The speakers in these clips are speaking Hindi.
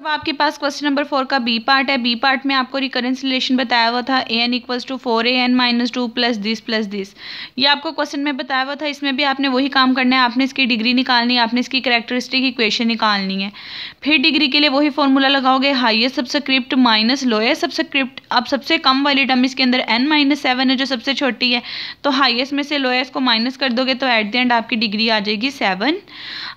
अब आपके पास क्वेश्चन नंबर फोर का बी पार्ट है बी पार्ट में आपको रिकरेंस रिलेशन बताया हुआ था A N equals to four A N minus two plus this plus this ये आपको क्वेश्चन में बताया हुआ था इसमें भी आपने वही काम करना है आपने इसकी डिग्री निकालनी है आपने इसकी करेक्टरिस्टिक इक्वेशन निकालनी है फिर डिग्री के लिए वही फॉर्मूला लगाओगे highest subscript minus lowest subscript अब सबसे कम वाली टर्म इसके अंदर एन माइनस सेवन है जो सबसे छोटी है तो हाइएस्ट में से लोएस्ट को माइनस कर दोगे तो एट द एंड आपकी डिग्री आ जाएगी सेवन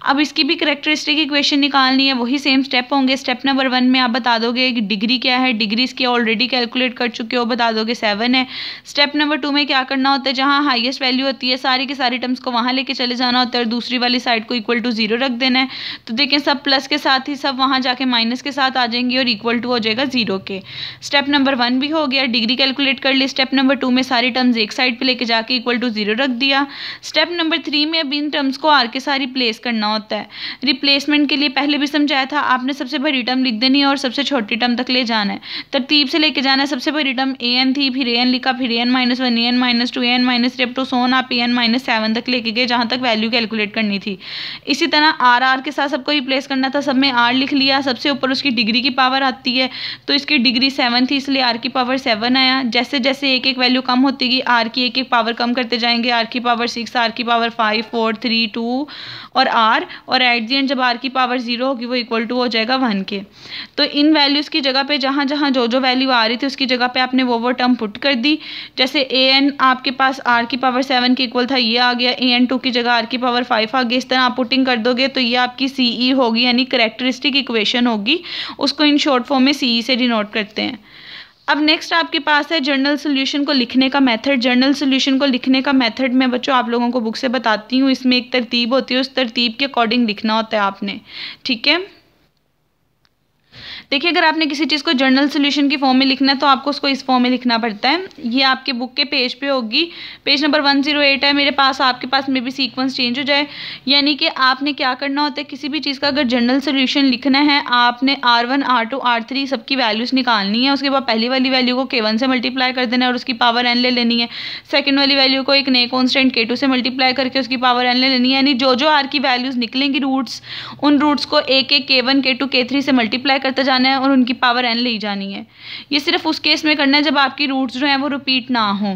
अब इसकी भी करेक्टरिस्टिक इक्वेशन निकालनी है वही सेम स्टेप होंगे स्टेप स्टेप नंबर वन में आप बता दोगे कि डिग्री क्या है डिग्री इसकी ऑलरेडी कैलकुलेट कर चुके हो बता दोगे सेवन है स्टेप नंबर टू में क्या करना होता है जहाँ हाइएस्ट वैल्यू होती है सारी के सारी टर्म्स को वहाँ लेके चले जाना होता है और दूसरी वाली साइड को इक्वल टू जीरो रख देना है तो देखें सब प्लस के साथ ही सब वहाँ जाके माइनस के साथ आ जाएंगे और इक्वल टू हो जाएगा जीरो के स्टेप नंबर वन भी हो गया डिग्री कैलकुलेट कर ली स्टेप नंबर टू में सारी टर्म्स एक साइड पर लेके जाके इक्वल टू जीरो रख दिया स्टेप नंबर थ्री में अब इन टर्म्स को आर के साथ रिप्लेस करना होता है रिप्लेसमेंट के लिए पहले भी समझाया था आपने सबसे बड़ी बड़ी टर्म लिख देनी है और सबसे छोटी टर्म तक ले जाना है तरतीब से लेके जाना है सबसे बड़ी टर्म ए एन थी फिर ए एन लिखा फिर A N minus one A N minus two A N minus three to so on आप ए एन माइनस सेवन तक लेके गए जहाँ तक वैल्यू कैलकुलेट करनी थी इसी तरह आर आर के साथ सबको रिप्लेस करना था सब में आर लिख लिया सबसे ऊपर उसकी डिग्री की पावर आती है तो इसकी डिग्री सेवन थी इसलिए आर की पावर सेवन आया जैसे जैसे एक एक वैल्यू कम होती गई आर की एक एक पावर कम करते जाएंगे आर की पावर सिक्स आर की power five four three two और आर और एट दी एंड जब आर की पावर जीरो होगी वो इक्वल टू हो जाएगा वन के के तो इन वैल्यूज़ की जगह पे जहां जहाँ जो जो वैल्यू आ रही थी उसकी जगह पे आपने वो वो टर्म पुट कर दी जैसे ए एन आपके पास आर की पावर सेवन के इक्वल था ये आ गया ए एन टू की जगह आर की पावर फाइव आ गई इस तरह आप पुटिंग कर दोगे तो ये आपकी सी ई e होगी यानी करेक्टरिस्टिक इक्वेशन होगी उसको इन शॉर्ट फॉर्म में सी ई e से डिनोट करते हैं अब नेक्स्ट आपके पास है जर्नल सोल्यूशन को लिखने का मेथड जर्नल सोल्यूशन को लिखने का मेथड मैं बच्चों आप लोगों को बुक से बताती हूँ इसमें एक तरतीब होती है उस तरतीब के अकॉर्डिंग लिखना होता है आपने ठीक है देखिए अगर आपने किसी चीज़ को जर्नल सोल्यूशन की फॉर्म में लिखना है तो आपको उसको इस फॉर्म में लिखना पड़ता है ये आपके बुक के पेज पे होगी page number one zero eight है मेरे पास आपके पास मे भी सीक्वेंस चेंज हो जाए यानी कि आपने क्या करना होता है किसी भी चीज़ का अगर जर्नल सोल्यूशन लिखना है आपने R one R two R three सबकी वैल्यूज़ निकालनी है उसके बाद पहली वाली वैल्यू को के वन से मल्टीप्लाई कर देना है और उसकी पावर एन ले लेनी है सेकेंड वाली वैल्यू को एक नए कॉन्स्टेंट के टू से मल्टीप्लाई करके उसकी पावर एन ले लेनी है यानी जो जो आर की वैल्यूज़ निकलेंगी रूट्स उन रूट्स को एक एक के वन के टू के थ्री से मल्टीप्लाई करता जाना जाना है और उनकी पावर एन ली जानी है ये सिर्फ उस केस में करना है जब आपकी रूट्स जो हैं वो रिपीट ना हों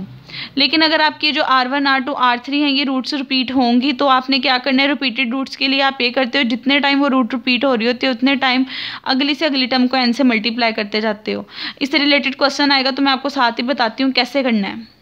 लेकिन अगर आपके जो R one R two R three हैं ये रूट्स रिपीट होंगी तो आपने क्या करना है रिपीटेड रूट्स के लिए आप ये करते हो जितने टाइम वो रूट रिपीट हो रही होती है उतने टाइम अगली से अगली टर्म को एन से मल्टीप्लाई करते जाते हो इससे रिलेटेड क्वेश्चन आएगा तो मैं आपको साथ ही बताती हूँ कैसे करना है